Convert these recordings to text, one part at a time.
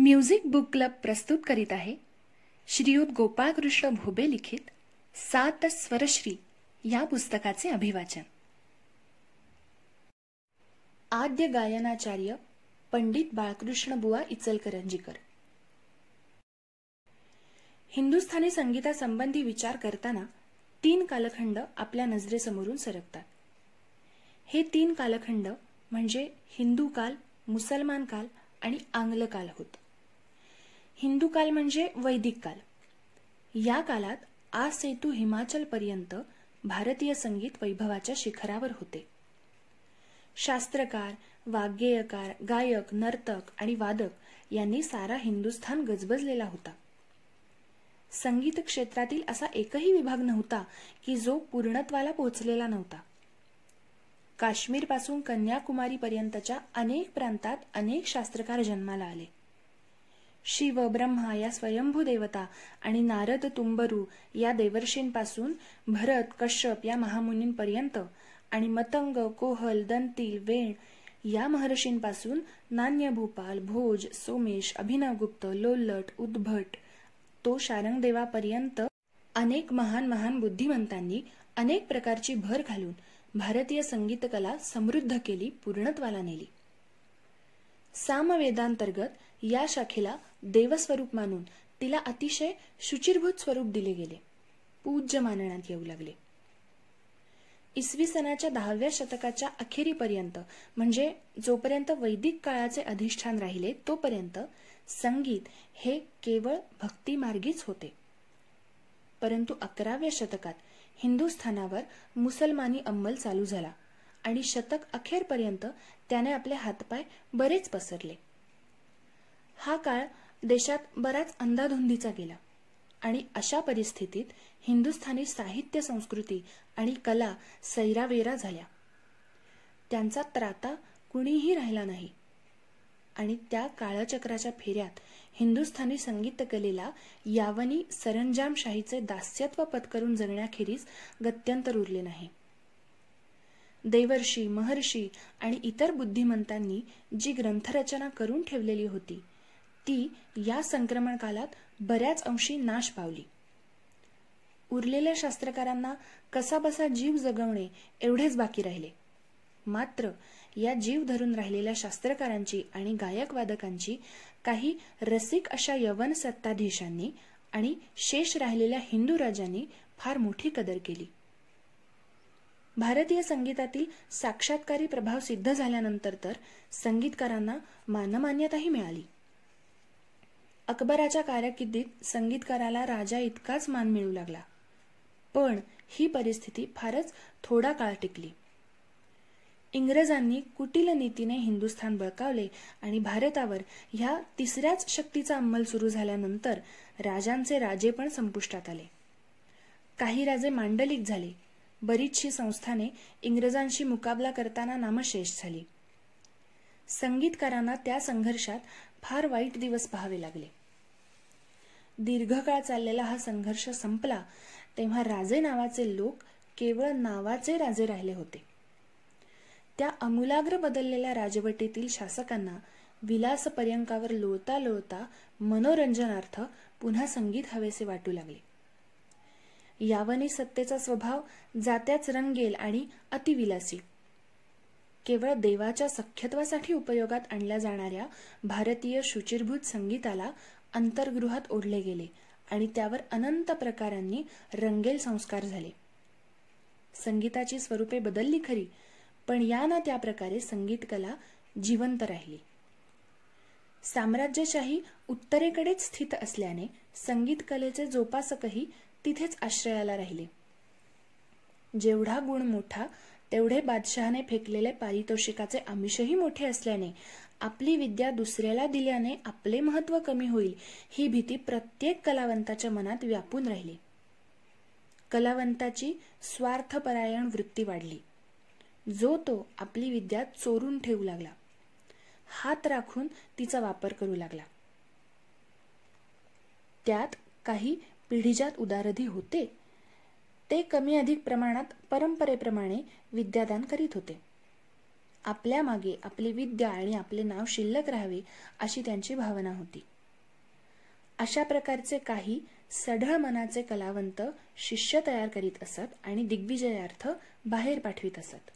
music book club प्रस्तुत करीत आहे श्रीयुत गोपाळकृष्ण भोबे लिखित सात स्वरश्री या पुस्तकाचे अभिवाचन आद्य गायनाचार्य पंडित बाळकृष्ण बुवा इचलकरंजीकर हिंदुस्थानी संगीतासंबंधी विचार करताना तीन कालखंड आपल्या नजरेसमोरून सरकतात हे तीन कालखंड म्हणजे हिंदू काल मुसलमान काल आणि आंग्ल काल होत हिंदू काल म्हणजे वैदिक काल या कालात आज सेतू पर्यंत भारतीय संगीत वैभवाच्या शिखरावर होते शास्त्रकार वाग्गेयकार गायक नर्तक आणि वादक यांनी सारा हिंदुस्थान गजबजलेला होता संगीत क्षेत्रातील असा एकही विभाग नव्हता की जो पूर्णत्वाला पोहोचलेला नव्हता काश्मीरपासून पर्यंतच्या अनेक प्रांतात अनेक शास्त्रकार जन्माला आले शिव ब्रह्मा या स्वयंभू देवता आणि नारद तुंबरू या देवर्षींपासून भरत कश्यप या महामुनींपर्यंत आणि मतंग कोहल दंती वेण या महर्षींपासून नान्य भूपाल भोज सोमेश अभिनवगुप्त लोल्लट उद्भट तो शारंगदेवापर्यंत अनेक महान महान बुद्धिमंतांनी अनेक प्रकारची भर घालून भारतीय संगीतकला समृद्ध केली पूर्णत्वाला नेली सामवेदांतर्गत या शाखेला देवस्वरूप मानून तिला अतिशय शुचिरभूत स्वरूप दिले गेले पूज्य मानण्यात येऊ लागले इसवी सनाच्या दहाव्या शतकाच्या अखेरीपर्यंत म्हणजे जोपर्यंत वैदिक काळाचे अधिष्ठान राहिले तोपर्यंत संगीत हे केवळ भक्तीमार्गीच होते परंतु अकराव्या शतकात हिंदुस्थानावर मुसलमानी अंमल चालू झाला आणि शतक अखेरपर्यंत त्याने आपले हातपाय बरेच पसरले हा काळ देशात बराच अंधाधुंदीचा गेला आणि अशा परिस्थितीत हिंदुस्थानी साहित्य संस्कृती आणि कला सैरावेरा झाल्या त्यांचा त्राता कुणीही राहिला नाही आणि त्या काळचक्राच्या फेऱ्यात हिंदुस्थानी संगीत कलेला यावनी सरंजामशाहीचे दास्यत्व पत्करून जगण्याखेरीज गत्यंतर उरले नाही देवर्षी महर्षी आणि इतर बुद्धिमंतांनी जी ग्रंथरचना करून ठेवलेली होती ती या संक्रमण काळात बऱ्याच अंशी नाश पावली उरलेल्या शास्त्रकारांना कसाबसा जीव जगवणे एवढेच बाकी राहिले मात्र या जीव धरून राहिलेल्या शास्त्रकारांची आणि गायकवादकांची काही रसिक अशा यवन सत्ताधीशांनी आणि शेष राहिलेल्या हिंदू राजांनी फार मोठी कदर केली भारतीय संगीतातील साक्षात्कारी प्रभाव सिद्ध झाल्यानंतर तर संगीतकारांना मानमान्यताही मिळाली अकबराच्या कारकिर्दीत संगीतकाराला राजा इतकाच मान मिळू लागला पण ही परिस्थिती फारच थोडा काळ टिकली इंग्रजांनी कुटील नीतीने हिंदुस्थान बळकावले आणि भारतावर ह्या तिसऱ्याच शक्तीचा अंमल सुरू झाल्यानंतर राजांचे राजे पण संपुष्टात आले काही राजे मांडलिक झाले बरीचशी संस्थाने इंग्रजांशी मुकाबला करताना नामशेष झाली संगीतकारांना त्या संघर्षात फार वाईट दिवस पहावे लागले दीर्घकाळ चाललेला हा संघर्ष संपला तेव्हा राजे नावाचे लोक केवळ नावाचे राजे राहिले होते त्या अमूलाग्र बदललेल्या राजवटीतील शासकांना विलास पर्यंकावर लोळता लोळता मनोरंजनार्थ पुन्हा संगीत हवेसे वाटू लागले यावनी सत्तेचा स्वभाव जात्याच रंगेल आणि अतिविलासी केवळ देवाच्या सख्यत्वासाठी उपयोगात आणल्या जाणाऱ्या भारतीय शुचिरभूत संगीताला अंतर्गृहात ओढले गेले आणि त्यावर अनंत प्रकारांनी रंगेल संस्कार झाले संगीताची स्वरूपे बदलली खरी पण या ना त्या प्रकारे संगीत कला जिवंत राहिली साम्राज्यशाही उत्तरेकडेच स्थित असल्याने संगीत कलेचे जोपासकही तिथेच आश्रयाला राहिले जेवढा गुण मोठा तेवढे बादशहाने फेकलेले पारितोषिकाचे आमिषही मोठे असल्याने आपली विद्या दुसऱ्याला दिल्याने आपले महत्व कमी होईल ही भीती प्रत्येक कलावंताच्या मनात व्यापून राहिली कलावंताची स्वार्थपरायण वृत्ती वाढली जो तो आपली विद्या चोरून ठेवू लागला हात राखून तिचा वापर करू लागला त्यात काही पिढीजात उदारधी होते ते कमी अधिक प्रमाणात परंपरेप्रमाणे विद्यादान करीत होते आपल्या मागे आपली विद्या आणि आपले नाव शिल्लक राहावे अशी त्यांची भावना होती अशा प्रकारचे काही सढळ मनाचे कलावंत शिष्य तयार करीत असत आणि दिग्विजयार्थ बाहेर पाठवित असत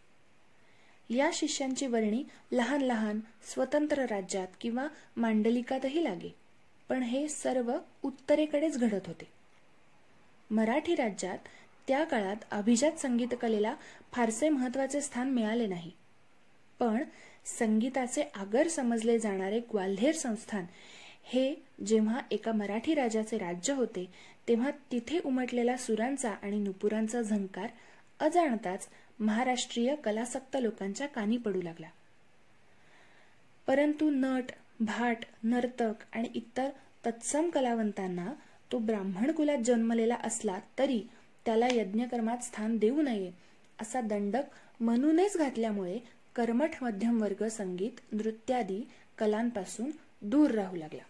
या शिष्यांची वर्णी लहान लहान स्वतंत्र राज्यात किंवा मांडलिकातही लागे पण हे सर्व उत्तरेकडेच घडत होते मराठी राज्यात त्या काळात अभिजात संगीत कलेला फारसे महत्वाचे स्थान मिळाले नाही पण संगीताचे आगर समजले जाणारे ग्वाल्हेर संस्थान हे जेव्हा एका मराठी राजाचे राज्य होते तेव्हा तिथे उमटलेला सुरांचा आणि नुपुरांचा झंकार अजाणताच महाराष्ट्रीय कलासक्त लोकांच्या कानी पडू लागला परंतु नट भाट नर्तक आणि इतर तत्सम कलावंतांना तो ब्राह्मण कुलात जन्मलेला असला तरी त्याला यज्ञकर्मात स्थान देऊ नये असा दंडक म्हणूनच घातल्यामुळे कर्मठ मध्यम वर्ग संगीत नृत्यादी कलांपासून दूर राहू लागला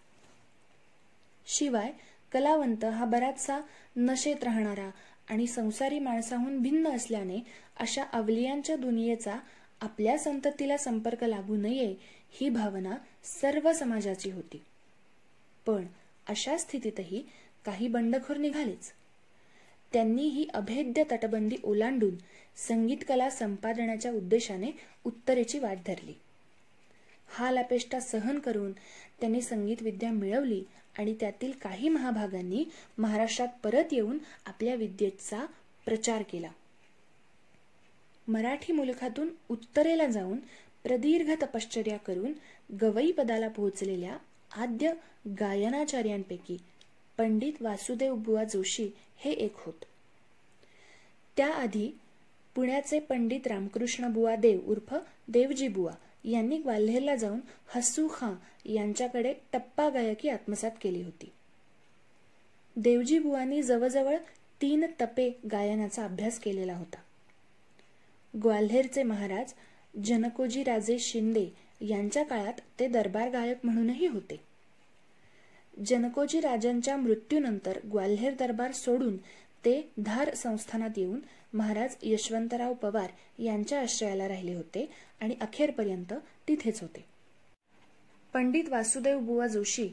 शिवाय कलावंत हा बराचसा नशेत राहणारा आणि संसारी माणसाहून भिन्न असल्याने अशा अवलियांच्या दुनियेचा आपल्या संततीला संपर्क लागू नये ही भावना सर्व समाजाची होती पण अशा स्थितीतही काही बंडखोर निघालेच त्यांनी ही अभेद्य तटबंदी ओलांडून कला संपादनाच्या उद्देशाने उत्तरेची वाट धरली हा लपेष्टा सहन करून त्यांनी संगीत विद्या मिळवली आणि त्यातील काही महाभागांनी महाराष्ट्रात परत येऊन आपल्या विद्येचा प्रचार केला मराठी मुलखातून उत्तरेला जाऊन प्रदीर्घ तपश्चर्या करून गवई पदाला पोहोचलेल्या आद्य गायनाचार्यांपैकी पंडित वासुदेव बुवा जोशी हे एक होत त्याआधी पुण्याचे पंडित रामकृष्ण बुवा देव उर्फ देवजी बुवा यांनी ग्वाल्हेरला जाऊन हसू खां यांच्याकडे टप्पा गायकी आत्मसात केली होती देवजी बुवांनी जवळजवळ तीन तपे गायनाचा अभ्यास केलेला होता ग्वाल्हेरचे महाराज जनकोजी राजे शिंदे यांच्या काळात ते दरबार गायक म्हणूनही होते जनकोजी राजांच्या मृत्यूनंतर ग्वाल्हेर दरबार सोडून ते धार संस्थानात येऊन महाराज यशवंतराव पवार यांच्या आश्रयाला राहिले होते आणि अखेरपर्यंत तिथेच होते पंडित वासुदेव बुवा जोशी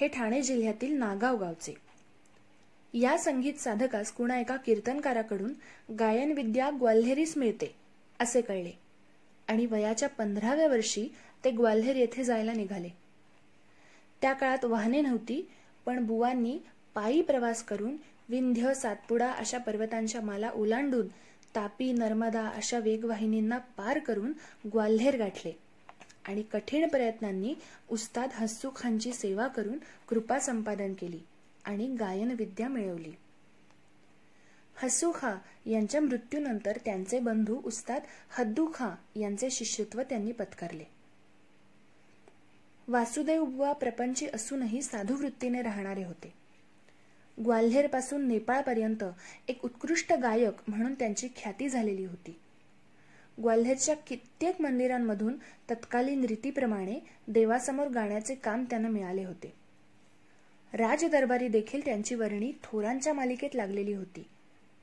हे ठाणे जिल्ह्यातील नागाव गावचे या संगीत साधकास कुणा एका कीर्तनकाराकडून गायनविद्या ग्वाल्हेरीस मिळते असे कळले आणि वयाच्या पंधराव्या वर्षी ते ग्वाल्हेर येथे जायला निघाले त्या काळात वाहने नव्हती पण बुवांनी पायी प्रवास करून विंध्य सातपुडा अशा पर्वतांच्या माला ओलांडून तापी नर्मदा अशा वेगवाहिनींना पार करून ग्वाल्हेर गाठले आणि कठीण प्रयत्नांनी उस्ताद हस्सू खानची सेवा करून कृपा संपादन केली आणि गायन विद्या मिळवली खा यांच्या मृत्यूनंतर त्यांचे बंधू उस्ताद हद्दू खा यांचे शिष्यत्व त्यांनी पत्करले वासुदेव बुवा प्रपंची असूनही साधू वृत्तीने राहणारे होते ग्वाल्हेरपासून नेपाळपर्यंत एक उत्कृष्ट गायक म्हणून त्यांची ख्याती झालेली होती ग्वाल्हेरच्या कित्येक मंदिरांमधून तत्कालीन रीतीप्रमाणे देवासमोर गाण्याचे काम त्यांना मिळाले होते राजदरबारी देखील त्यांची वर्णी थोरांच्या मालिकेत लागलेली होती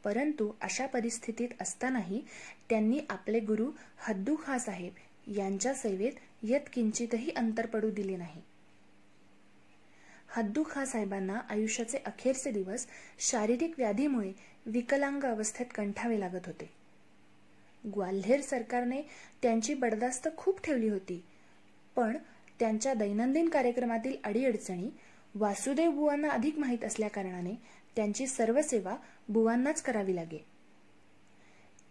परंतु अशा परिस्थितीत असतानाही त्यांनी आपले गुरु हद्दू खा साहेब यांच्या सेवेत यत किंचितही अंतर पडू दिले नाही हद्दू खा साहेबांना आयुष्याचे अखेरचे दिवस शारीरिक व्याधीमुळे विकलांग अवस्थेत कंठावे लागत होते ग्वाल्हेर सरकारने त्यांची बडदास्त खूप ठेवली होती पण त्यांच्या दैनंदिन कार्यक्रमातील अडीअडचणी वासुदेव बुवांना अधिक माहीत असल्याकारणाने त्यांची सर्व सेवा बुवांनाच करावी लागे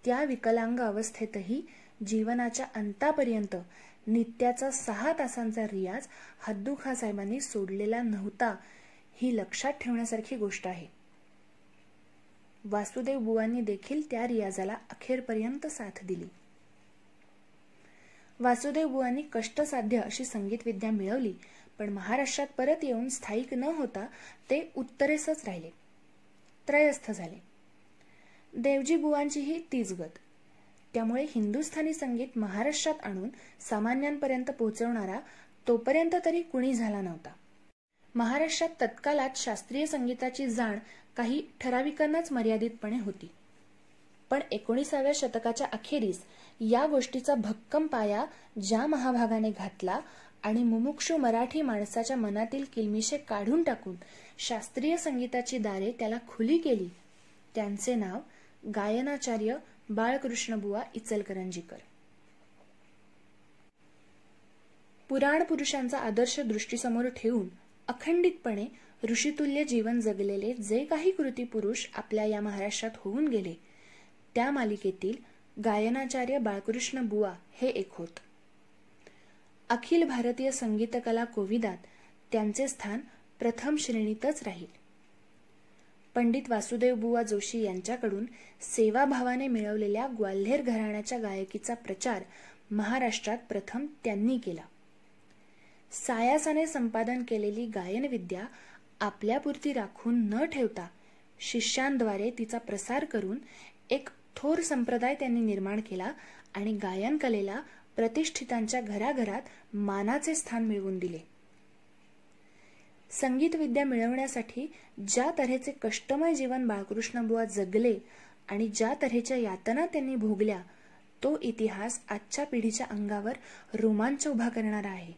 त्या विकलांग अवस्थेतही जीवनाच्या अंतापर्यंत नित्याचा सहा तासांचा रियाज हद्दूखा साहेबांनी सोडलेला नव्हता ही लक्षात ठेवण्यासारखी गोष्ट आहे वासुदेव बुवांनी देखील त्या रियाजाला अखेरपर्यंत साथ दिली वासुदेव बुवांनी कष्टसाध्य अशी संगीत विद्या मिळवली पण महाराष्ट्रात परत येऊन स्थायिक न होता ते उत्तरेसच राहिले त्रयस्थ झाले देवजी बुवांची ही तीच गत त्यामुळे हिंदुस्थानी संगीत महाराष्ट्रात आणून सामान्यांपर्यंत पोहोचवणारा तोपर्यंत तरी कुणी झाला नव्हता महाराष्ट्रात तत्कालात शास्त्रीय संगीताची जाण काही ठराविकांनाच मर्यादितपणे होती पण एकोणीसाव्या शतकाच्या अखेरीस या गोष्टीचा भक्कम पाया ज्या महाभागाने घातला आणि मुमुक्षू मराठी माणसाच्या मनातील किलमिशे काढून टाकून शास्त्रीय संगीताची दारे त्याला खुली केली त्यांचे नाव गायनाचार्य बाळकृष्ण बुवा इचलकरंजीकर पुराण पुरुषांचा आदर्श दृष्टीसमोर ठेवून अखंडितपणे ऋषितुल्य जीवन जगलेले जे काही कृती पुरुष आपल्या या महाराष्ट्रात होऊन गेले त्या मालिकेतील गायनाचार्य बाळकृष्ण बुवा हे एक होत अखिल भारतीय संगीत कला कोविदात त्यांचे स्थान प्रथम श्रेणीतच राहील पंडित वासुदेव बुवा जोशी यांच्याकडून सेवाभावाने मिळवलेल्या ग्वाल्हेर घराण्याच्या गायकीचा प्रचार महाराष्ट्रात प्रथम त्यांनी केला सायासाने संपादन केलेली गायनविद्या आपल्यापुरती राखून न ठेवता शिष्यांद्वारे तिचा प्रसार करून एक थोर संप्रदाय त्यांनी निर्माण केला आणि गायन कलेला प्रतिष्ठितांच्या घराघरात मानाचे स्थान मिळवून दिले संगीत विद्या मिळवण्यासाठी ज्या तऱ्हेचे कष्टमय जीवन बुवा जगले आणि ज्या तऱ्हेच्या यातना त्यांनी भोगल्या तो इतिहास आजच्या पिढीच्या अंगावर रोमांच उभा करणार आहे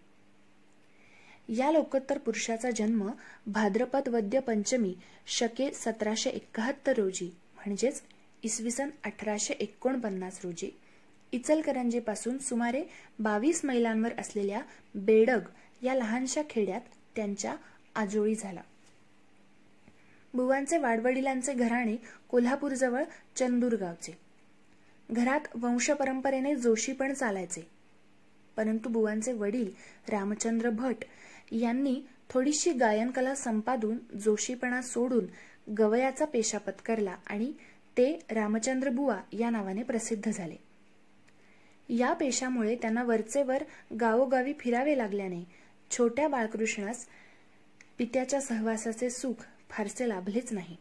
या लोकोत्तर पुरुषाचा जन्म भाद्रपद वद्य पंचमी शके सतराशे एकाहत्तर रोजी म्हणजेच इसवी सन अठराशे एकोणपन्नास रोजी इचलकरंजीपासून सुमारे बावीस मैलांवर असलेल्या बेडग या लहानशा खेड्यात त्यांच्या आजोळी झाला बुवांचे वाडवडिलांचे घराणे कोल्हापूरजवळ गावचे घरात वंशपरंपरेने जोशी पण चालायचे परंतु बुवांचे वडील रामचंद्र भट यांनी थोडीशी गायन कला संपादून जोशीपणा सोडून गवयाचा पेशा पत्करला आणि ते रामचंद्र बुवा या नावाने प्रसिद्ध झाले या पेशामुळे त्यांना वरचेवर गावोगावी फिरावे लागल्याने छोट्या बाळकृष्णास पित्याच्या सहवासाचे सुख फारसे लाभलेच नाही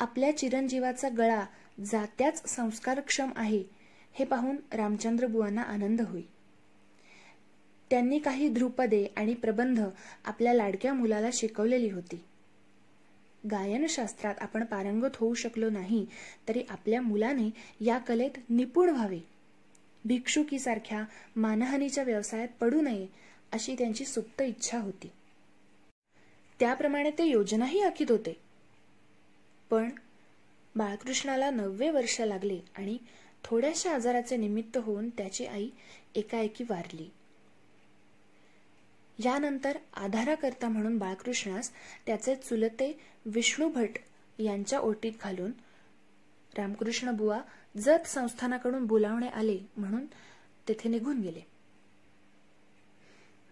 आपल्या चिरंजीवाचा गळा जात्याच संस्कारक्षम आहे हे पाहून रामचंद्र बुवांना आनंद होई त्यांनी काही ध्रुपदे आणि प्रबंध आपल्या लाडक्या मुलाला शिकवलेली होती गायनशास्त्रात आपण पारंगत होऊ शकलो नाही तरी आपल्या मुलाने या कलेत निपुण व्हावे भिक्षुकीसारख्या मानहानीच्या व्यवसायात पडू नये अशी त्यांची सुप्त इच्छा होती त्याप्रमाणे ते योजनाही आखीत होते पण बाळकृष्णाला नववे वर्ष लागले आणि थोड्याशा आजाराचे निमित्त होऊन त्याची आई एकाएकी वारली यानंतर आधाराकर्ता म्हणून बाळकृष्णास त्याचे चुलते विष्णू भट यांच्या ओटीत घालून रामकृष्ण बुवा जत संस्थानाकडून बोलावणे आले म्हणून तेथे निघून गेले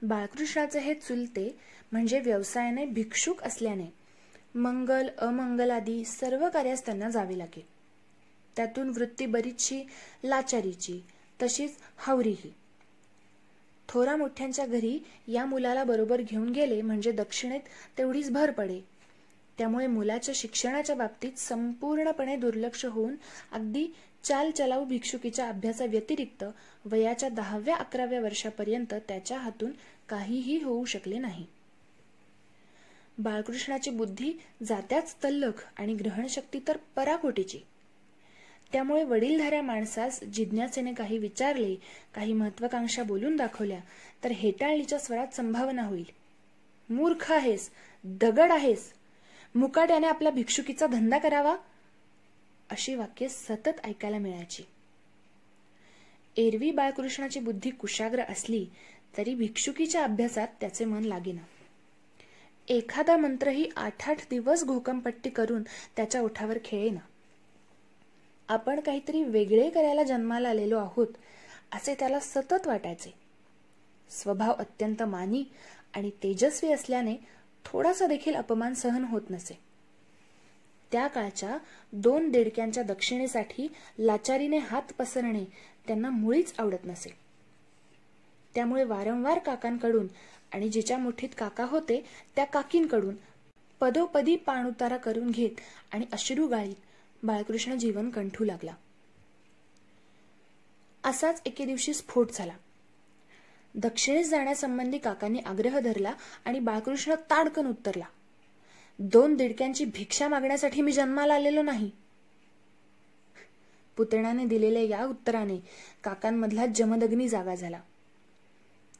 बाळकृष्णाचे हे चुलते म्हणजे व्यवसायाने भिक्षुक असल्याने मंगल अमंगल आदी सर्व कार्यास त्यांना जावे लागे त्यातून वृत्ती बरीचशी लाचारीची तशीच हावरीही थोरा मोठ्यांच्या घरी या मुलाला बरोबर घेऊन गेले म्हणजे दक्षिणेत तेवढीच भर पडे त्यामुळे मुलाच्या शिक्षणाच्या बाबतीत संपूर्णपणे दुर्लक्ष होऊन अगदी चाल चलाऊ भिक्षुकीच्या अभ्यासाव्यतिरिक्त वयाच्या दहाव्या अकराव्या वर्षापर्यंत त्याच्या हातून काहीही होऊ शकले नाही बाळकृष्णाची बुद्धी जात्याच तल्लख आणि ग्रहणशक्ती तर पराकोटीची त्यामुळे वडीलधाऱ्या माणसास जिज्ञासेने काही विचारले काही महत्वाकांक्षा बोलून दाखवल्या तर हेटाळणीच्या स्वरात संभावना होईल मूर्ख आहेस दगड आहेस मुकाट्याने आपल्या भिक्षुकीचा धंदा करावा अशी वाक्य सतत ऐकायला मिळायची एरवी बाळकृष्णाची बुद्धी कुशाग्र असली तरी भिक्षुकीच्या अभ्यासात त्याचे मन लागेना एखादा मंत्रही आठ आठ दिवस घोकमपट्टी करून त्याच्या ओठावर खेळेना आपण काहीतरी वेगळे करायला जन्माला आलेलो आहोत असे त्याला सतत वाटायचे स्वभाव अत्यंत मानी आणि तेजस्वी असल्याने थोडासा देखील अपमान सहन होत नसे त्या काळच्या दोन देडक्यांच्या दक्षिणेसाठी लाचारीने हात पसरणे त्यांना मुळीच आवडत नसे त्यामुळे वारंवार काकांकडून आणि जिच्या मुठीत काका होते त्या काकींकडून पदोपदी पाणउतारा करून घेत आणि अश्रू गाळीत बाळकृष्ण जीवन कंठू लागला असाच एके दिवशी स्फोट झाला दक्षिणेस जाण्यासंबंधी काकांनी आग्रह धरला आणि बाळकृष्ण ताडकन उत्तरला दोन दिडक्यांची भिक्षा मागण्यासाठी मी जन्माला आलेलो नाही पुतण्याने दिलेल्या या उत्तराने काकांमधला जमदग्नी जागा झाला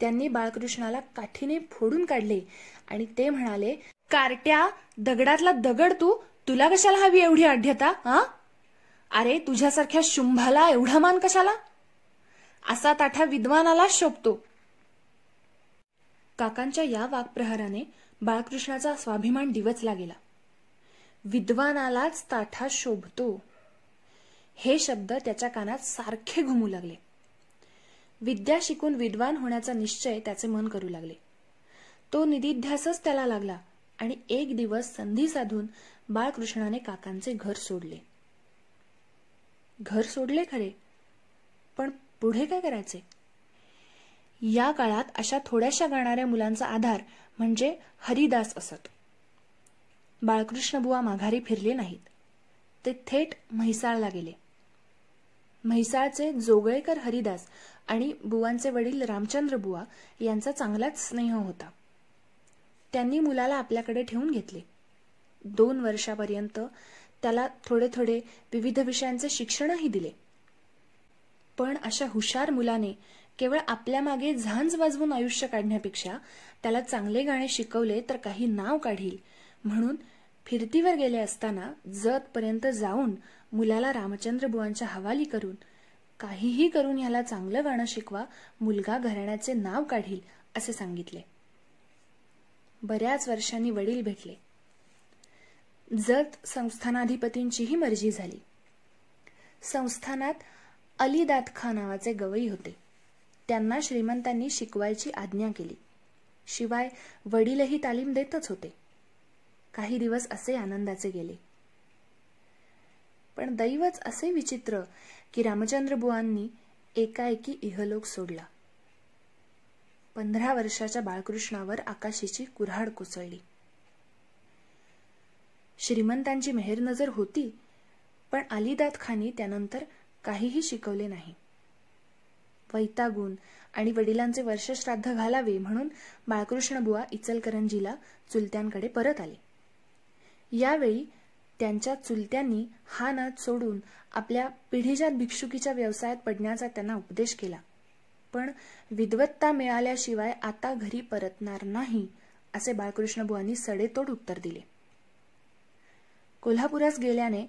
त्यांनी बाळकृष्णाला काठीने फोडून काढले आणि ते म्हणाले कार्ट्या दगडातला दगड तू तुला कशाला हवी एवढी आढ्यता हा अरे तुझ्यासारख्या शुंभाला एवढा मान कशाला असा ताठा विद्वानाला शोभतो काकांच्या या वाक्प्रहाराने बाळकृष्णाचा स्वाभिमान दिवचला गेला विद्वानालाच ताठा शोभतो हे शब्द त्याच्या कानात सारखे घुमू लागले विद्या शिकून विद्वान होण्याचा निश्चय त्याचे मन करू लागले तो निधीध्यासच त्याला लागला आणि एक दिवस संधी साधून बाळकृष्णाने काकांचे घर सोडले घर सोडले खरे पण पुढे काय करायचे या काळात अशा थोड्याशा गाणाऱ्या मुलांचा आधार म्हणजे हरिदास असत बाळकृष्ण बुवा माघारी फिरले नाहीत ते थेट म्हैसाळला गेले म्हैसाळचे जोगळेकर हरिदास आणि बुवांचे वडील रामचंद्र बुवा यांचा चांगलाच स्नेह होता त्यांनी मुलाला आपल्याकडे ठेवून घेतले दोन वर्षापर्यंत त्याला थोडे थोडे विविध विषयांचे शिक्षणही दिले पण अशा हुशार मुलाने केवळ आपल्या मागे झांज वाजवून आयुष्य काढण्यापेक्षा त्याला चांगले गाणे शिकवले तर काही नाव काढील म्हणून फिरतीवर गेले असताना जतपर्यंत जाऊन मुलाला रामचंद्र बुवांच्या हवाली करून काहीही करून याला चांगलं गाणं शिकवा मुलगा घराण्याचे नाव काढील असे सांगितले बऱ्याच वर्षांनी वडील भेटले जत संस्थानाधिपतींचीही मर्जी झाली संस्थानात अली दातखा नावाचे गवई होते त्यांना श्रीमंतांनी शिकवायची आज्ञा केली शिवाय वडीलही तालीम देतच होते काही दिवस असे आनंदाचे गेले पण दैवच असे विचित्र की रामचंद्र बुआनी एकाएकी इहलोक सोडला पंधरा वर्षाच्या बाळकृष्णावर आकाशीची कुऱ्हाड कोसळली श्रीमंतांची मेहर नजर होती पण अलिदात खानी त्यानंतर काहीही शिकवले नाही वैतागून आणि वडिलांचे वर्षश्राद्ध घालावे म्हणून बाळकृष्ण बुवा इचलकरंजीला चुलत्यांकडे परत आले यावेळी त्यांच्या चुलत्यांनी हा नाच सोडून आपल्या पिढीजात भिक्षुकीच्या व्यवसायात पडण्याचा त्यांना उपदेश केला पण विद्वत्ता मिळाल्याशिवाय आता घरी परतणार नाही असे बाळकृष्णबुवांनी सडेतोड उत्तर दिले कोल्हापुरात गेल्याने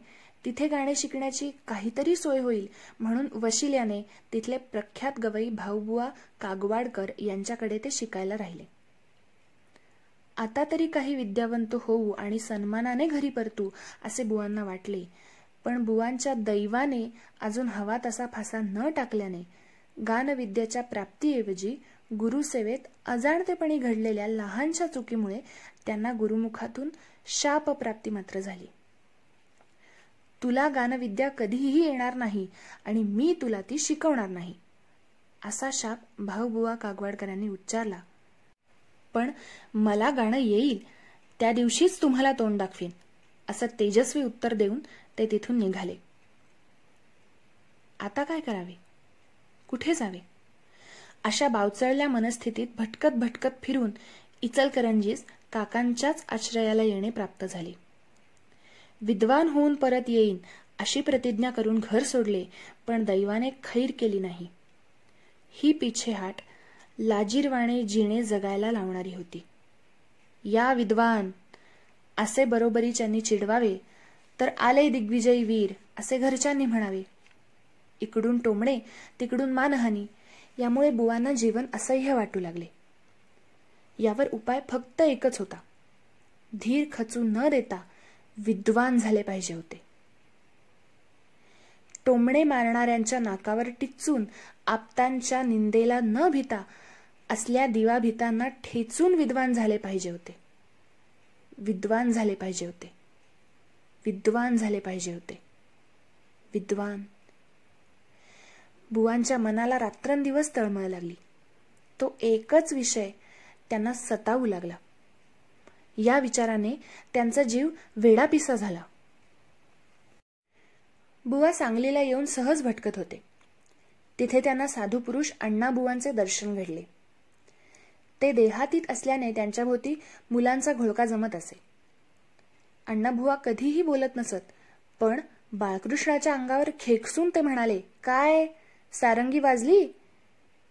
तिथे गाणे शिकण्याची काहीतरी सोय होईल म्हणून वशिल्याने तिथले प्रख्यात गवई भाऊबुवा कागवाडकर यांच्याकडे ते शिकायला राहिले आता तरी काही विद्यावंत होऊ आणि सन्मानाने घरी परतू असे बुवांना वाटले पण बुवांच्या दैवाने अजून हवा तसा फासा न टाकल्याने गानविद्याच्या प्राप्तीऐवजी गुरुसेवेत अजाणतेपणी घडलेल्या लहानशा चुकीमुळे त्यांना गुरुमुखातून शाप प्राप्ती मात्र झाली तुला गानविद्या कधीही येणार नाही आणि मी तुला ती शिकवणार नाही असा शाप भाऊबुवा कागवाडकरांनी उच्चारला पण मला गाणं येईल त्या दिवशीच तुम्हाला तोंड दाखवीन असं तेजस्वी उत्तर देऊन ते तिथून निघाले आता काय करावे कुठे जावे अशा बावचळल्या मनस्थितीत भटकत भटकत फिरून इचलकरंजीस काकांच्याच आश्रयाला येणे प्राप्त झाले विद्वान होऊन परत येईन अशी प्रतिज्ञा करून घर सोडले पण दैवाने खैर केली नाही ही पिछेहाट लाजीरवाणे जिणे जगायला लावणारी होती या विद्वान असे त्यांनी चिडवावे तर आले दिग्विजय वीर असे घरच्यांनी म्हणावे इकडून टोमणे तिकडून मानहानी यामुळे बुवांना जीवन असह्य वाटू लागले यावर उपाय फक्त एकच होता धीर खचू न देता विद्वान झाले पाहिजे होते टोमणे मारणाऱ्यांच्या नाकावर टिचून आपतांच्या निंदेला न भिता असल्या दिवाभितांना ठेचून विद्वान झाले पाहिजे होते विद्वान झाले पाहिजे होते विद्वान झाले पाहिजे होते विद्वान बुवांच्या मनाला रात्रंदिवस तळमळ लागली तो एकच विषय त्यांना सतावू लागला या विचाराने त्यांचा जीव वेडापिसा झाला बुवा सांगलीला येऊन सहज भटकत होते तिथे त्यांना साधू पुरुष बुवांचे दर्शन घडले ते देहातीत असल्याने त्यांच्याभोवती मुलांचा घोळका जमत असे अण्णाभुआ कधीही बोलत नसत पण बाळकृष्णाच्या अंगावर खेकसून ते म्हणाले काय सारंगी वाजली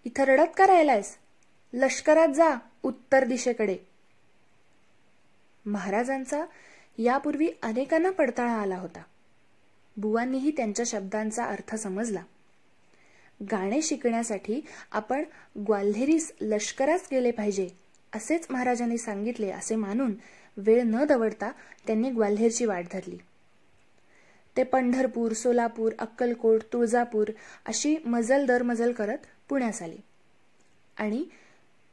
इथं रडत का राहिलायस लष्करात जा उत्तर दिशेकडे महाराजांचा यापूर्वी अनेकांना पडताळा आला होता बुवांनीही त्यांच्या शब्दांचा अर्थ समजला गाणे शिकण्यासाठी आपण ग्वाल्हेरीस लष्करास गेले पाहिजे असेच महाराजांनी सांगितले असे मानून वेळ न दवडता त्यांनी ग्वाल्हेरची वाट धरली ते पंढरपूर सोलापूर अक्कलकोट तुळजापूर अशी मजल दर मजल करत पुण्यास आली आणि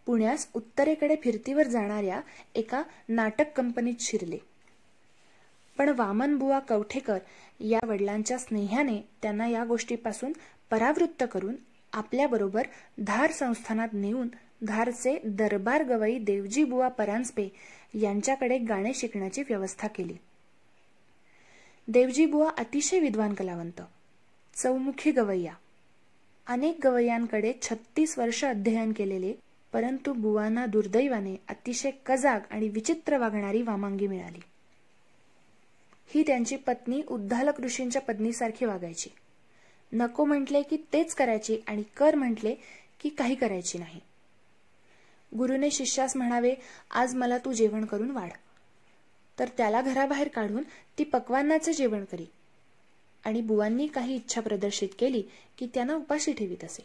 पुण्यास उत्तरेकडे फिरतीवर जाणाऱ्या एका नाटक कंपनीत शिरले पण वामनबुवा कवठेकर या वडिलांच्या स्नेहाने त्यांना या गोष्टीपासून परावृत्त करून आपल्याबरोबर धार संस्थानात नेऊन धारचे दरबार गवई देवजी बुवा परांजपे यांच्याकडे गाणे शिकण्याची व्यवस्था केली देवजी बुवा अतिशय विद्वान कलावंत चौमुखी गवैया अनेक गवय्यांकडे छत्तीस वर्ष अध्ययन केलेले परंतु बुवांना दुर्दैवाने अतिशय कजाग आणि विचित्र वागणारी वामांगी मिळाली ही त्यांची पत्नी उद्धालक ऋषींच्या पत्नीसारखी वागायची नको म्हटले की तेच करायचे आणि कर म्हटले की काही करायची नाही गुरुने शिष्यास म्हणावे आज मला तू जेवण करून वाढ तर त्याला घराबाहेर काढून ती पकवानाचे जेवण करी आणि बुवांनी काही इच्छा प्रदर्शित केली की त्यांना उपाशी ठेवीत असे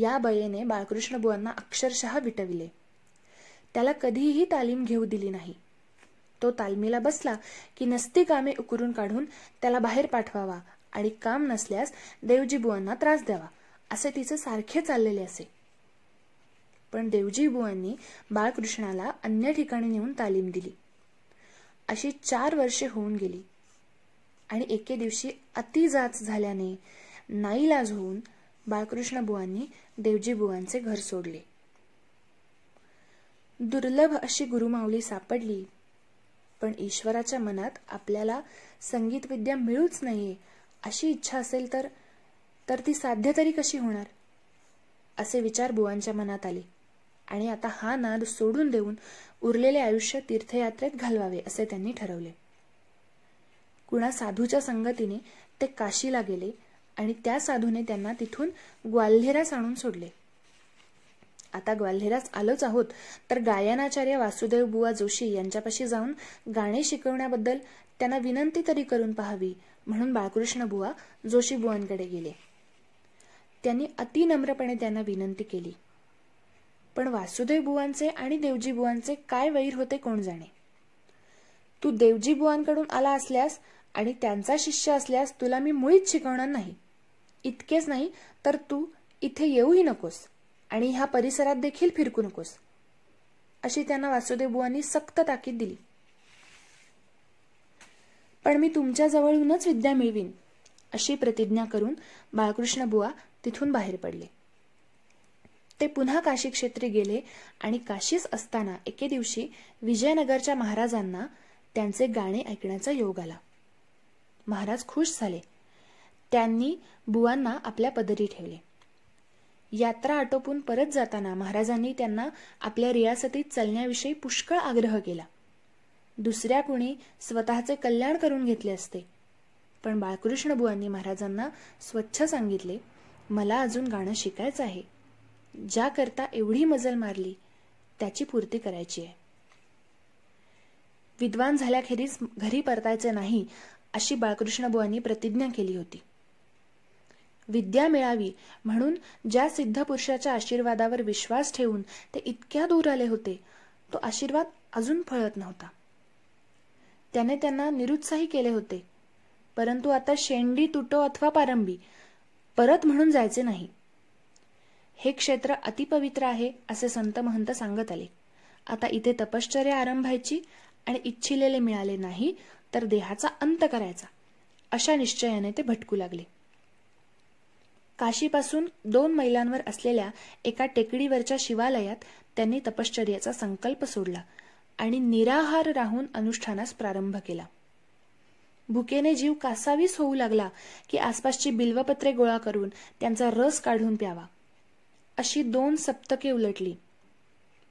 या बयेने बाळकृष्ण बुवांना अक्षरशः विटविले त्याला कधीही तालीम घेऊ दिली नाही तो तालमीला बसला की नसती कामे उकरून काढून त्याला बाहेर पाठवावा आणि काम नसल्यास देवजी बुवांना त्रास द्यावा असे तिचे सारखे चाललेले असे पण बुवांनी बाळकृष्णाला अन्य ठिकाणी नेऊन तालीम दिली अशी चार वर्षे होऊन गेली आणि एके दिवशी अतिजाच झाल्याने नाईलाज होऊन बाळकृष्ण बुवांनी बुवांचे घर सोडले दुर्लभ अशी गुरुमाऊली सापडली पण ईश्वराच्या मनात आपल्याला संगीत विद्या मिळूच नाहीये अशी इच्छा असेल तर तर ती साध्य तरी कशी होणार असे विचार बुवांच्या मनात आले आणि आता हा नाद सोडून देऊन उरलेले आयुष्य तीर्थयात्रेत घालवावे असे त्यांनी ठरवले कुणा साधूच्या संगतीने ते काशीला गेले आणि त्या साधूने त्यांना तिथून ग्वाल्हेरास आणून सोडले आता ग्वाल्हेरास आलोच आहोत तर गायनाचार्य वासुदेव बुवा जोशी यांच्यापाशी जाऊन गाणे शिकवण्याबद्दल त्यांना विनंती तरी करून पाहावी म्हणून बाळकृष्ण बुवा जोशी बुवांकडे गेले त्यांनी अतिनम्रपणे त्यांना विनंती केली पण वासुदेव बुवांचे आणि देवजी बुवांचे काय वैर होते कोण जाणे तू देवजी बुवांकडून आला असल्यास आणि त्यांचा शिष्य असल्यास तुला मी मुळीच शिकवणार नाही इतकेच नाही तर तू इथे येऊही नकोस आणि ह्या परिसरात देखील फिरकू नकोस अशी त्यांना वासुदेव बुवांनी सक्त ताकीद दिली पण मी तुमच्याजवळूनच विद्या मिळवीन अशी प्रतिज्ञा करून बाळकृष्ण बुवा तिथून बाहेर पडले ते पुन्हा काशी क्षेत्री गेले आणि काशीच असताना एके दिवशी विजयनगरच्या महाराजांना त्यांचे गाणे ऐकण्याचा योग आला महाराज खुश झाले त्यांनी बुवांना आपल्या पदरी ठेवले यात्रा आटोपून परत जाताना महाराजांनी त्यांना आपल्या रियासतीत चलण्याविषयी पुष्कळ आग्रह केला दुसऱ्या कुणी स्वतःचे कल्याण करून घेतले असते पण बाळकृष्ण बुवांनी महाराजांना स्वच्छ सांगितले मला अजून गाणं शिकायचं आहे ज्याकरता एवढी मजल मारली त्याची पूर्ती करायची आहे विद्वान झाल्याखेरीज घरी परतायचे नाही अशी बाळकृष्ण बुवांनी प्रतिज्ञा केली होती विद्या मिळावी म्हणून ज्या सिद्ध पुरुषाच्या आशीर्वादावर विश्वास ठेवून ते इतक्या दूर आले होते तो आशीर्वाद अजून फळत नव्हता त्याने त्यांना निरुत्साही केले होते परंतु आता शेंडी तुटो अथवा पारंबी परत म्हणून जायचे नाही हे क्षेत्र अतिपवित्र आहे असे संत महंत सांगत आले आता इथे तपश्चर्या आरंभायची आणि इच्छिलेले मिळाले नाही तर देहाचा अंत करायचा अशा निश्चयाने ते भटकू लागले काशीपासून दोन मैलांवर असलेल्या एका टेकडीवरच्या शिवालयात त्यांनी तपश्चर्याचा संकल्प सोडला आणि निराहार राहून अनुष्ठानास प्रारंभ केला भुकेने जीव कासावीस होऊ लागला की आसपासची बिल्वपत्रे गोळा करून त्यांचा रस काढून प्यावा अशी दोन सप्तके उलटली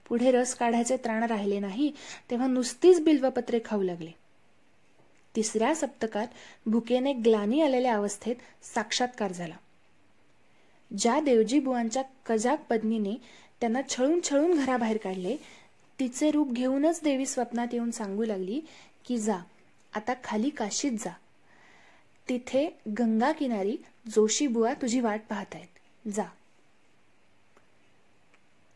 पुढे रस काढायचे त्राण राहिले नाही तेव्हा नुसतीच बिल्वपत्रे खाऊ लागले तिसऱ्या सप्तकात भुकेने ग्लानी आलेल्या अवस्थेत साक्षात्कार झाला ज्या देवजी बुवांच्या कजाक पत्नीने त्यांना छळून छळून घराबाहेर काढले तिचे रूप घेऊनच देवी स्वप्नात येऊन सांगू लागली की जा आता खाली काशीत जा तिथे गंगा किनारी जोशीबुवा तुझी वाट पाहत आहेत जा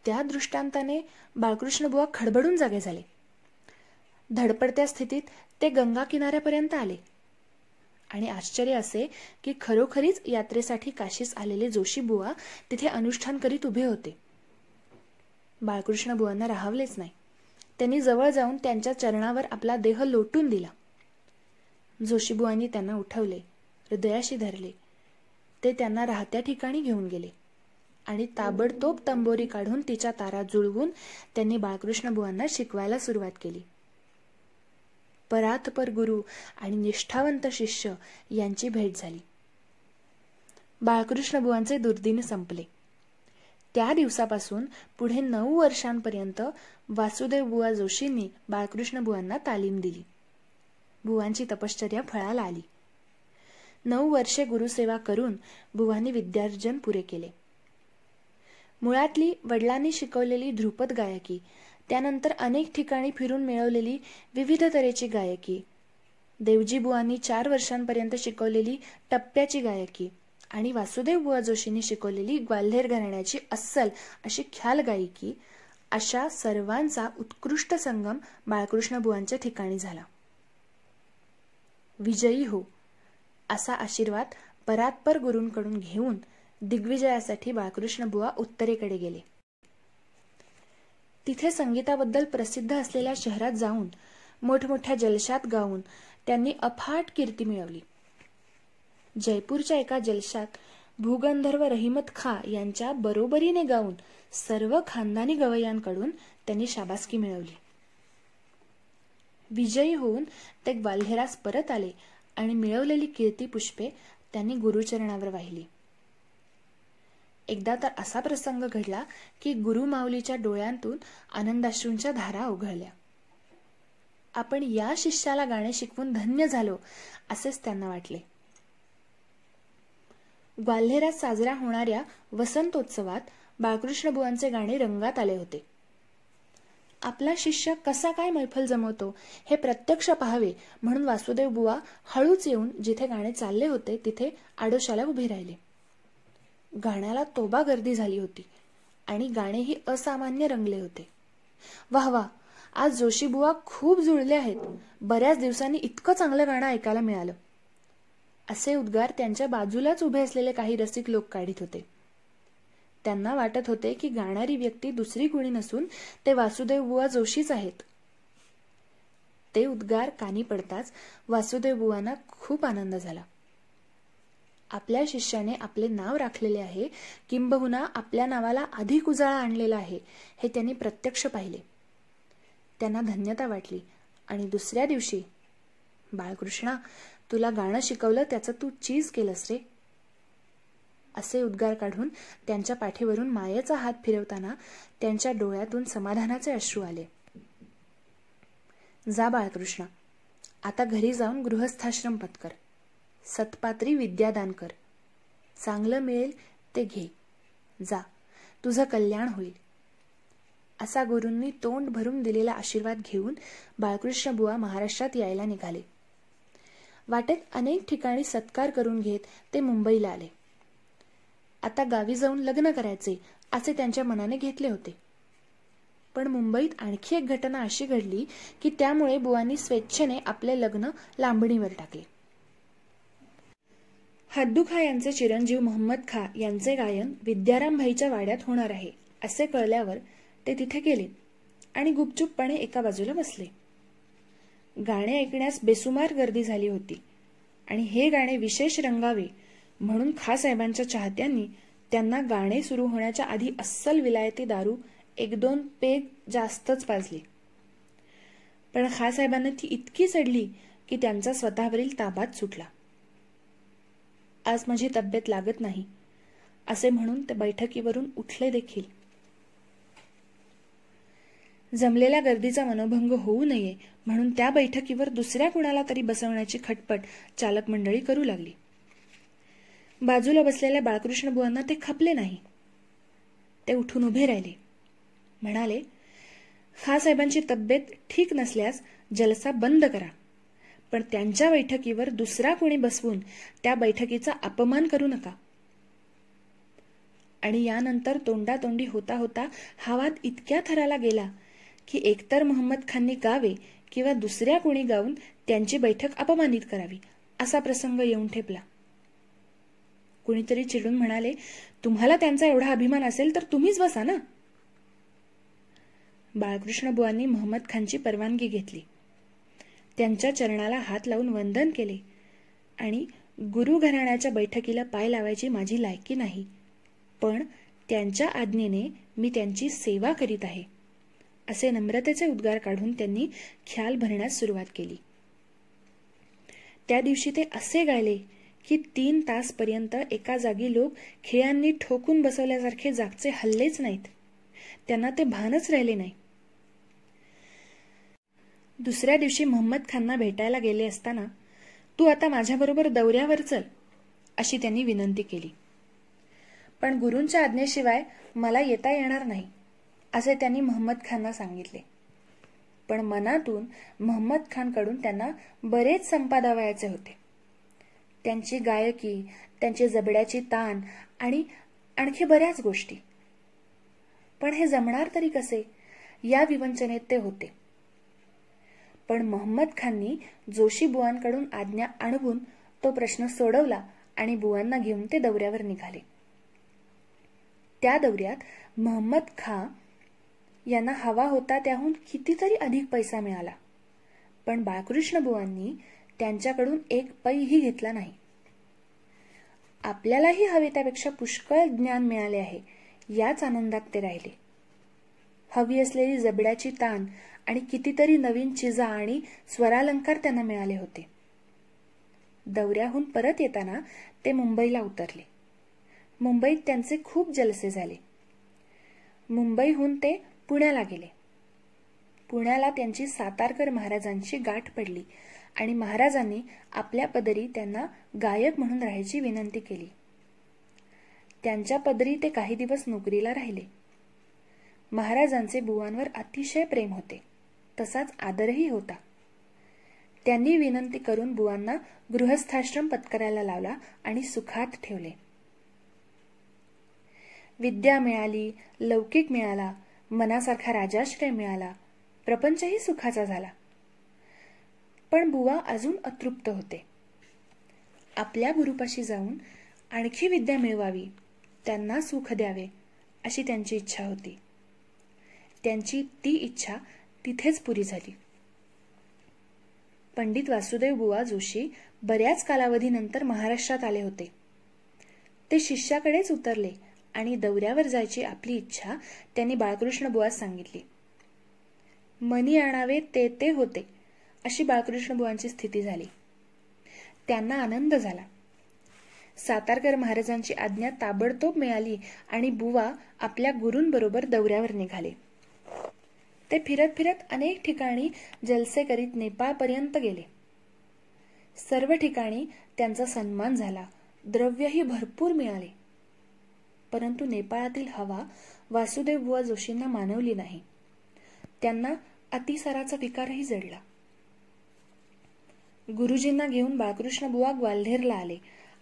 त्या दृष्टांताने बाळकृष्णबुवा खडबडून जागे झाले धडपडत्या स्थितीत ते गंगा किनाऱ्यापर्यंत आले आणि आश्चर्य असे की खरोखरीच यात्रेसाठी काशीस आलेले जोशीबुवा तिथे अनुष्ठान करीत उभे होते बाळकृष्ण बुवांना राहावलेच नाही त्यांनी जवळ जाऊन त्यांच्या चरणावर आपला देह लोटून दिला जोशीबुवांनी त्यांना उठवले हृदयाशी धरले ते त्यांना राहत्या ठिकाणी घेऊन गेले आणि ताबडतोब तंबोरी काढून तिच्या तारा जुळवून त्यांनी बाळकृष्ण बुवांना शिकवायला सुरुवात केली परातपर गुरु आणि निष्ठावंत शिष्य यांची भेट झाली बाळकृष्ण दुर्दिन संपले त्या दिवसापासून पुढे नऊ वर्षांपर्यंत वासुदेव बुवा जोशींनी बाळकृष्ण बुवांना तालीम दिली बुवांची तपश्चर्या फळाला आली नऊ वर्षे गुरुसेवा करून बुवांनी विद्यार्जन पुरे केले मुळातली वडिलांनी शिकवलेली ध्रुपद गायकी त्यानंतर अनेक ठिकाणी फिरून मिळवलेली विविध तऱ्हेची गायकी देवजी बुवांनी चार वर्षांपर्यंत शिकवलेली टप्प्याची गायकी आणि वासुदेव बुवा जोशींनी शिकवलेली ग्वाल्हेर घराण्याची अस्सल अशी ख्याल गायकी अशा सर्वांचा उत्कृष्ट संगम बाळकृष्ण बुवांच्या ठिकाणी झाला विजयी हो असा आशीर्वाद परात्पर गुरूंकडून घेऊन दिग्विजयासाठी बाळकृष्ण बुवा उत्तरेकडे गेले तिथे संगीताबद्दल प्रसिद्ध असलेल्या शहरात जाऊन मोठमोठ्या जलशात गाऊन त्यांनी अफाट कीर्ती मिळवली जयपूरच्या एका जलशात भूगंधर्व रहिमत खा यांच्या बरोबरीने गाऊन सर्व खानदानी गवयांकडून त्यांनी शाबासकी मिळवली विजयी होऊन ते ग्वाल्हेरास परत आले आणि मिळवलेली कीर्ती पुष्पे त्यांनी गुरुचरणावर वाहिली एकदा तर असा प्रसंग घडला की गुरुमाऊलीच्या डोळ्यांतून आनंदाश्रूंच्या धारा उघळल्या आपण या शिष्याला गाणे शिकवून धन्य झालो असेच त्यांना वाटले ग्वाल्हेरात साजरा होणाऱ्या वसंतोत्सवात बाळकृष्ण बुवांचे गाणे रंगात आले होते आपला शिष्य कसा काय मैफल जमवतो हे प्रत्यक्ष पाहावे म्हणून वासुदेव बुवा हळूच येऊन जिथे गाणे चालले होते तिथे आडोशाला उभे राहिले गाण्याला तोबा गर्दी झाली होती आणि गाणेही असामान्य रंगले होते वाह वा आज जोशी बुवा खूप जुळले आहेत बऱ्याच दिवसांनी इतकं चांगलं गाणं ऐकायला मिळालं असे उद्गार त्यांच्या बाजूलाच उभे असलेले काही रसिक लोक काढीत होते त्यांना वाटत होते की गाणारी व्यक्ती दुसरी कुणी नसून ते वासुदेव बुवा जोशीच आहेत ते उद्गार कानी पडताच वासुदेव बुवांना खूप आनंद झाला आपल्या शिष्याने आपले नाव राखलेले आहे किंबहुना आपल्या नावाला अधिक उजाळा आणलेला आहे हे त्यांनी प्रत्यक्ष पाहिले त्यांना धन्यता वाटली आणि दुसऱ्या दिवशी बाळकृष्णा तुला गाणं शिकवलं त्याचं तू चीज केलंस रे असे उद्गार काढून त्यांच्या पाठीवरून मायेचा हात फिरवताना त्यांच्या डोळ्यातून समाधानाचे अश्रू आले जा बाळकृष्ण आता घरी जाऊन गृहस्थाश्रम पत्कर सत्पात्री विद्यादान कर चांगलं मिळेल ते घे जा तुझं कल्याण होईल असा गुरूंनी तोंड भरून दिलेला आशीर्वाद घेऊन बाळकृष्ण बुवा महाराष्ट्रात यायला निघाले वाटेत अनेक ठिकाणी सत्कार करून घेत ते मुंबईला आले आता गावी जाऊन लग्न करायचे असे त्यांच्या मनाने घेतले होते पण मुंबईत आणखी एक घटना अशी घडली की त्यामुळे बुवांनी स्वेच्छेने आपले लग्न लांबणीवर टाकले हद्दू खा यांचे चिरंजीव मोहम्मद खा यांचे गायन विद्याराम भाईच्या वाड्यात होणार आहे असे कळल्यावर ते तिथे गेले आणि गुपचूपपणे एका बाजूला बसले गाणे ऐकण्यास बेसुमार गर्दी झाली होती आणि हे गाणे विशेष रंगावे म्हणून खासाहेबांच्या चाहत्यांनी त्यांना गाणे सुरू होण्याच्या आधी अस्सल विलायती दारू एक दोन पेग जास्तच पाजली पण साहेबांना ती इतकी चढली की त्यांचा स्वतःवरील ताबात सुटला आज माझी तब्येत लागत नाही असे म्हणून ते बैठकीवरून उठले देखील जमलेल्या गर्दीचा मनोभंग होऊ नये म्हणून त्या बैठकीवर दुसऱ्या कुणाला तरी बसवण्याची खटपट चालक मंडळी करू लागली बाजूला बसलेल्या बाळकृष्ण बुवांना ते खपले नाही ते उठून उभे राहिले म्हणाले साहेबांची तब्येत ठीक नसल्यास जलसा बंद करा पण त्यांच्या बैठकीवर दुसरा कोणी बसवून त्या बैठकीचा अपमान करू नका आणि यानंतर तोंडातोंडी होता होता हवात इतक्या थराला गेला की एकतर मोहम्मद खानने गावे किंवा दुसऱ्या कोणी गाऊन त्यांची बैठक अपमानित करावी असा प्रसंग येऊन ठेपला कुणीतरी चिडून म्हणाले तुम्हाला त्यांचा एवढा अभिमान असेल तर तुम्हीच बसा ना बाळकृष्ण बुवांनी मोहम्मद खानची परवानगी घेतली त्यांच्या चरणाला हात लावून वंदन केले आणि गुरु घराण्याच्या बैठकीला पाय लावायची माझी लायकी नाही पण त्यांच्या आज्ञेने मी त्यांची सेवा करीत आहे असे नम्रतेचे उद्गार काढून त्यांनी ख्याल भरण्यास सुरुवात केली त्या दिवशी ते असे गायले की तीन तासपर्यंत एका जागी लोक खिळ्यांनी ठोकून बसवल्यासारखे जागचे हल्लेच नाहीत त्यांना ते भानच राहिले नाही दुसऱ्या दिवशी मोहम्मद खानना भेटायला गेले असताना तू आता माझ्याबरोबर दौऱ्यावर चल अशी त्यांनी विनंती केली पण गुरूंच्या आज्ञेशिवाय मला येता येणार नाही असे त्यांनी महम्मद खानला सांगितले पण मनातून महम्मद खानकडून त्यांना बरेच संपादावयाचे होते त्यांची गायकी त्यांची जबड्याची ताण आणि आणखी बऱ्याच गोष्टी पण हे जमणार तरी कसे या विवंचनेत ते होते पण महम्मद खाननी जोशी बुवांकडून आज्ञा आणवून तो प्रश्न सोडवला आणि बुवांना घेऊन ते दौऱ्यावर निघाले त्या दौऱ्यात महम्मद खान यांना हवा होता त्याहून कितीतरी अधिक पैसा मिळाला पण बाळकृष्ण बुवांनी त्यांच्याकडून एक पैही घेतला नाही आपल्यालाही हवे त्यापेक्षा पुष्कळ ज्ञान मिळाले आहे याच आनंदात ते राहिले हवी असलेली जबड्याची तान आणि कितीतरी नवीन चिजा आणि स्वरालंकार त्यांना मिळाले होते दौऱ्याहून परत येताना ते मुंबईला उतरले मुंबईत त्यांचे खूप जलसे झाले मुंबईहून ते पुण्याला गेले पुण्याला त्यांची सातारकर महाराजांची गाठ पडली आणि महाराजांनी आपल्या पदरी त्यांना गायक म्हणून राहायची विनंती केली त्यांच्या पदरी ते काही दिवस नोकरीला राहिले महाराजांचे बुवांवर अतिशय प्रेम होते तसाच आदरही होता त्यांनी विनंती करून बुवांना गृहस्थाश्रम पत्करायला लावला आणि सुखात ठेवले विद्या मिळाली लौकिक मिळाला मनासारखा राजाश्रय मिळाला प्रपंचही सुखाचा झाला पण बुवा अजून अतृप्त होते आपल्या गुरुपाशी जाऊन आणखी विद्या मिळवावी त्यांना सुख द्यावे अशी त्यांची इच्छा होती त्यांची ती इच्छा तिथेच पुरी झाली पंडित वासुदेव बुवा जोशी बऱ्याच कालावधीनंतर महाराष्ट्रात आले होते ते शिष्याकडेच उतरले आणि दौऱ्यावर जायची आपली इच्छा त्यांनी बाळकृष्ण बुवास सांगितली मनी आणावे ते ते होते अशी बाळकृष्ण बुवांची स्थिती झाली त्यांना आनंद झाला सातारकर महाराजांची आज्ञा ताबडतोब मिळाली आणि बुवा आपल्या गुरूंबरोबर दौऱ्यावर निघाले ते फिरत फिरत अनेक ठिकाणी जलसे करीत नेपाळपर्यंत गेले सर्व ठिकाणी त्यांचा सन्मान झाला द्रव्यही भरपूर मिळाले परंतु नेपाळातील हवा वासुदेव बुवा जोशींना मानवली नाही त्यांना अतिसाराचा विकारही जडला गुरुजींना घेऊन बाळकृष्ण बुवा ग्वाल्हेरला आले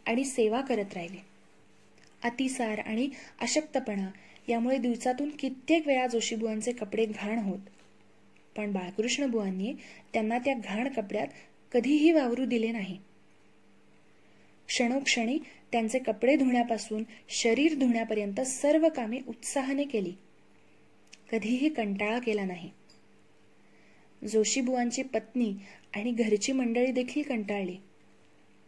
आणि सेवा करत राहिले अतिसार आणि अशक्तपणा यामुळे दिवसातून कित्येक वेळा जोशीबुवांचे कपडे घाण होत पण बाळकृष्ण बुवांनी त्यांना त्या घाण कपड्यात कधीही वावरू दिले नाही क्षणोक्षणी त्यांचे कपडे धुण्यापासून शरीर धुण्यापर्यंत सर्व कामे उत्साहाने केली कधीही कंटाळा केला नाही जोशीबुवांची पत्नी आणि घरची मंडळी देखील कंटाळली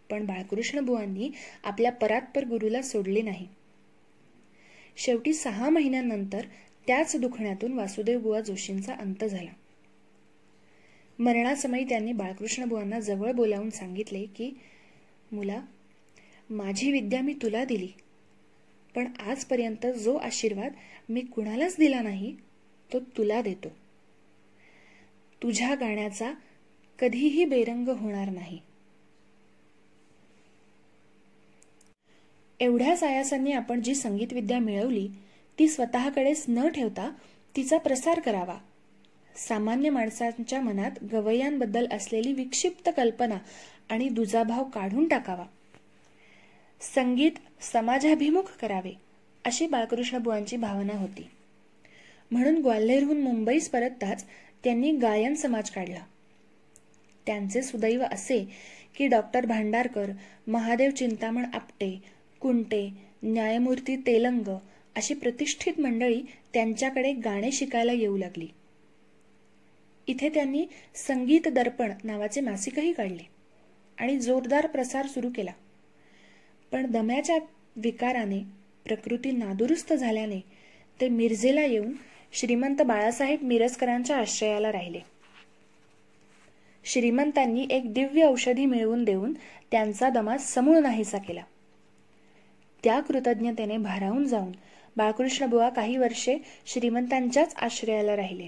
पण बाळकृष्ण बुवांनी आपल्या परात्पर गुरुला सोडले नाही शेवटी सहा महिन्यांनंतर त्याच दुखण्यातून वासुदेव बुवा जोशींचा अंत झाला मरणासमयी त्यांनी बाळकृष्ण बुवांना जवळ बोलावून सांगितले की मुला माझी विद्या मी तुला दिली पण आजपर्यंत जो आशीर्वाद मी कुणालाच दिला नाही तो तुला देतो तुझ्या गाण्याचा कधीही बेरंग होणार नाही एवढ्या सायासांनी आपण जी संगीत विद्या मिळवली ती स्वतःकडेच न ठेवता तिचा प्रसार करावा सामान्य माणसांच्या मनात गवयांबद्दल असलेली विक्षिप्त कल्पना आणि दुजाभाव काढून टाकावा संगीत समाजाभिमुख करावे अशी बुवांची भावना होती म्हणून ग्वाल्हेरहून मुंबईस परतताच त्यांनी गायन समाज काढला त्यांचे सुदैव असे की डॉक्टर भांडारकर महादेव चिंतामण आपटे कुंटे न्यायमूर्ती तेलंग अशी प्रतिष्ठित मंडळी त्यांच्याकडे गाणे शिकायला येऊ लागली इथे त्यांनी संगीत दर्पण नावाचे मासिकही काढले आणि जोरदार प्रसार सुरू केला पण दम्याच्या विकाराने प्रकृती नादुरुस्त झाल्याने ते मिरजेला येऊन श्रीमंत बाळासाहेब मिरजकरांच्या आश्रयाला राहिले श्रीमंतांनी एक दिव्य औषधी मिळवून देऊन त्यांचा दमा समूळ नाहीसा केला त्या कृतज्ञतेने भारावून जाऊन बाळकृष्ण बुवा काही वर्षे श्रीमंतांच्याच आश्रयाला राहिले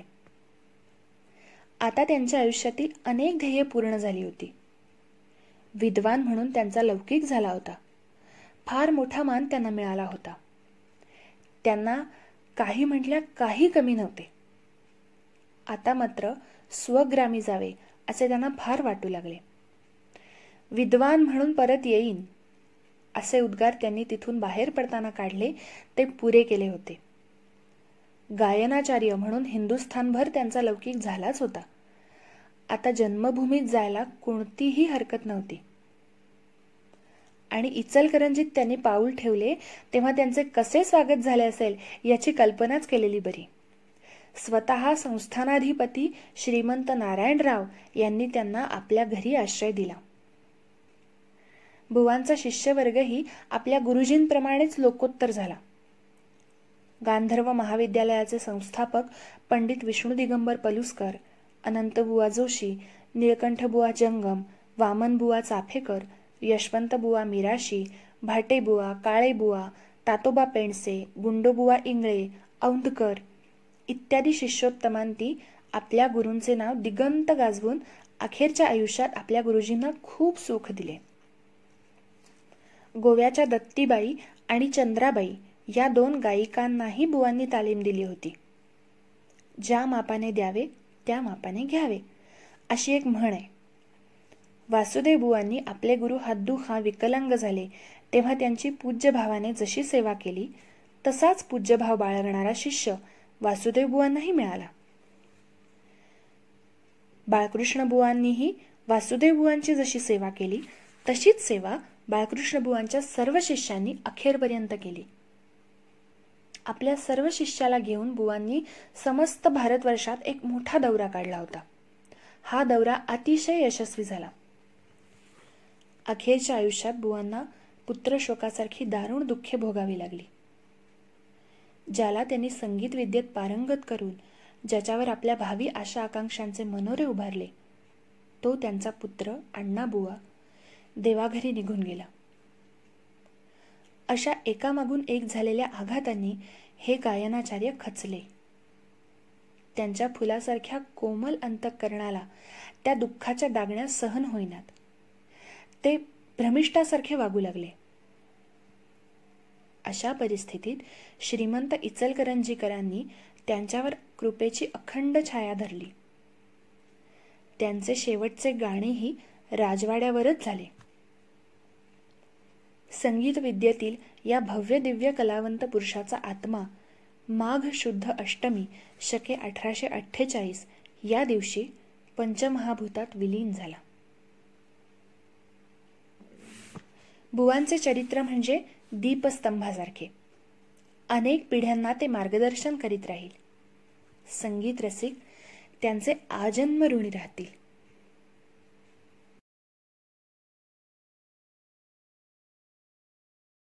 आता त्यांच्या आयुष्यातील अनेक ध्येय पूर्ण झाली होती विद्वान म्हणून त्यांचा लौकिक झाला होता फार मोठा मान त्यांना मिळाला होता त्यांना काही म्हटल्या काही कमी नव्हते आता मात्र स्वग्रामी जावे असे त्यांना फार वाटू लागले विद्वान म्हणून परत येईन असे उद्गार त्यांनी तिथून बाहेर पडताना काढले ते पुरे केले होते गायनाचार्य म्हणून हिंदुस्थानभर त्यांचा लौकिक झालाच होता आता जन्मभूमीत जायला कोणतीही हरकत नव्हती आणि इचलकरंजीत त्यांनी पाऊल ठेवले तेव्हा त्यांचे कसे स्वागत झाले असेल याची कल्पनाच केलेली बरी स्वतः संस्थानाधिपती श्रीमंत नारायणराव यांनी त्यांना आपल्या घरी आश्रय दिला भुवांचा शिष्यवर्गही आपल्या गुरुजींप्रमाणेच लोकोत्तर झाला गांधर्व महाविद्यालयाचे संस्थापक पंडित विष्णू दिगंबर पलुसकर बुवा जोशी निळकंठबुवा जंगम वामनबुवा चाफेकर यशवंतबुवा मिराशी भाटेबुवा काळेबुवा तातोबा पेंडसे गुंडोबुवा इंगळे औंधकर इत्यादी शिष्योत्तमांती आपल्या गुरूंचे नाव दिगंत गाजवून अखेरच्या आयुष्यात आपल्या गुरुजींना खूप सुख दिले गोव्याच्या दत्तीबाई आणि चंद्राबाई या दोन गायिकांनाही बुवांनी तालीम दिली होती ज्या मापाने द्यावे त्या मापाने घ्यावे अशी एक म्हण आहे वासुदेव बुवांनी आपले गुरु हा विकलांग झाले तेव्हा त्यांची पूज्यभावाने जशी सेवा केली तसाच पूज्यभाव बाळगणारा शिष्य वासुदेव बुवांनाही मिळाला बाळकृष्ण बुवांनीही वासुदेव बुवांची जशी सेवा केली तशीच सेवा बाळकृष्ण बुवांच्या सर्व शिष्यांनी अखेरपर्यंत केली आपल्या सर्व शिष्याला घेऊन बुवांनी समस्त भारतवर्षात एक मोठा दौरा काढला होता हा दौरा अतिशय यशस्वी झाला अखेरच्या आयुष्यात बुवांना पुत्रशोकासारखी दारुण दुःखे भोगावी लागली ज्याला त्यांनी संगीत विद्येत पारंगत करून ज्याच्यावर आपल्या भावी आशा आकांक्षांचे मनोरे उभारले तो त्यांचा पुत्र बुवा देवाघरी निघून गेला अशा एकामागून एक झालेल्या आघातांनी हे गायनाचार्य खचले त्यांच्या फुलासारख्या कोमल अंतकरणाला त्या दुःखाच्या दागण्या सहन होईनात ते भ्रमिष्ठासारखे वागू लागले अशा परिस्थितीत श्रीमंत इचलकरंजीकरांनी त्यांच्यावर कृपेची अखंड छाया धरली त्यांचे शेवटचे गाणेही राजवाड्यावरच झाले संगीत विद्येतील या भव्य दिव्य कलावंत पुरुषाचा आत्मा माघ शुद्ध अष्टमी शके अठराशे अठ्ठेचाळीस या दिवशी पंचमहाभूतात विलीन झाला बुवांचे चरित्र म्हणजे दीपस्तंभासारखे अनेक पिढ्यांना ते मार्गदर्शन करीत राहील संगीत रसिक त्यांचे आजन्म ऋणी राहतील